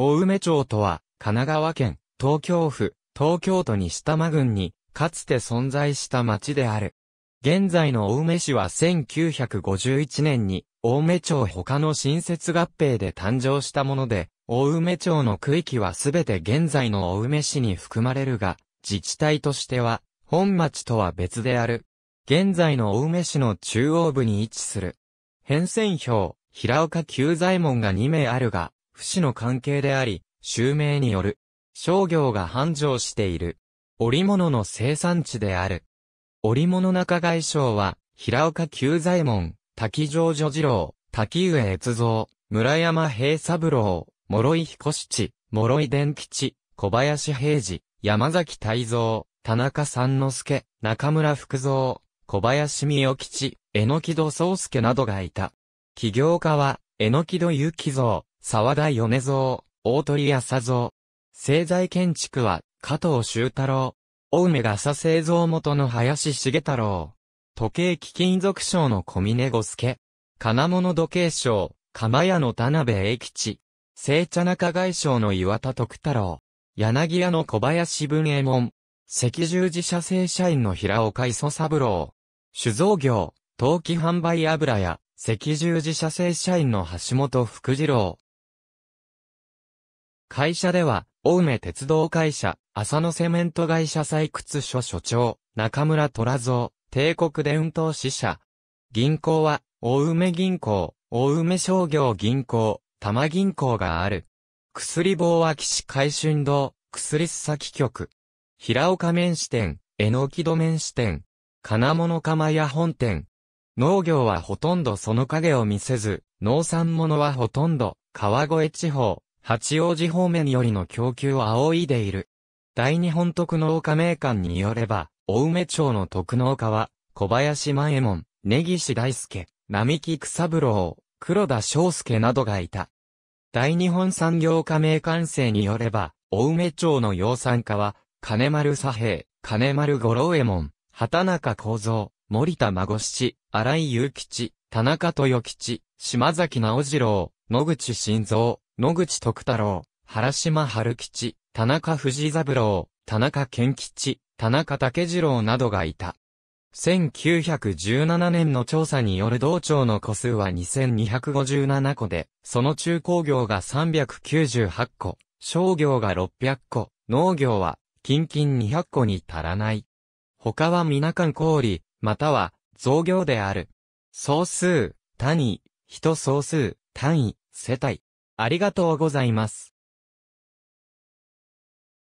大梅町とは、神奈川県、東京府、東京都西多摩郡に、かつて存在した町である。現在の大梅市は1951年に、大梅町他の新設合併で誕生したもので、大梅町の区域はすべて現在の大梅市に含まれるが、自治体としては、本町とは別である。現在の大梅市の中央部に位置する。変遷表、平岡旧左衛門が2名あるが、不死の関係であり、襲名による、商業が繁盛している、織物の生産地である。織物中外省は、平岡久左衛門、滝上女次郎、滝上越造、村山平三郎、諸井彦七、諸井伝吉、小林平次、山崎泰造、田中三之助、中村福造、小林美代吉、榎木戸宗介などがいた。起業家は、榎木戸幸紀像、沢田米蔵、大鳥浅造。蔵。製材建築は、加藤修太郎。青梅朝製造元の林重太郎。時計貴金属商の小峰五助。金物時計商、釜屋の田辺栄吉。清茶中外商の岩田徳太郎。柳屋の小林文右衛門。赤十字社製社員の平岡磯三郎。酒造業、陶器販売油や、赤十字社製社員の橋本福次郎。会社では、青梅鉄道会社、浅野セメント会社採掘所所長、中村虎蔵、帝国伝統支社。銀行は、青梅銀行、青梅商業銀行、玉銀行がある。薬棒は岸海春堂、薬須崎局。平岡面支店、えのき戸面支店、金物釜屋本店。農業はほとんどその影を見せず、農産物はほとんど、川越地方、八王子方面よりの供給を仰いでいる。大日本特農家名館によれば、大梅町の特農家は、小林万衛門、根岸大輔、並木草三郎、黒田章介などがいた。大日本産業加盟管生によれば、大梅町の養蚕家は、金丸左平、金丸五郎右衛門、畑中幸三、森田孫七、荒井雄吉、田中豊吉、島崎直次郎、野口晋三、野口徳太郎、原島春吉、田中藤三郎、田中健吉、田中竹次郎などがいた。1917年の調査による道庁の個数は2257個で、その中工業が398個、商業が600個、農業は近々200個に足らない。他は皆観光理、または増業である。総数、単位、人総数、単位、世帯、ありがとうございます。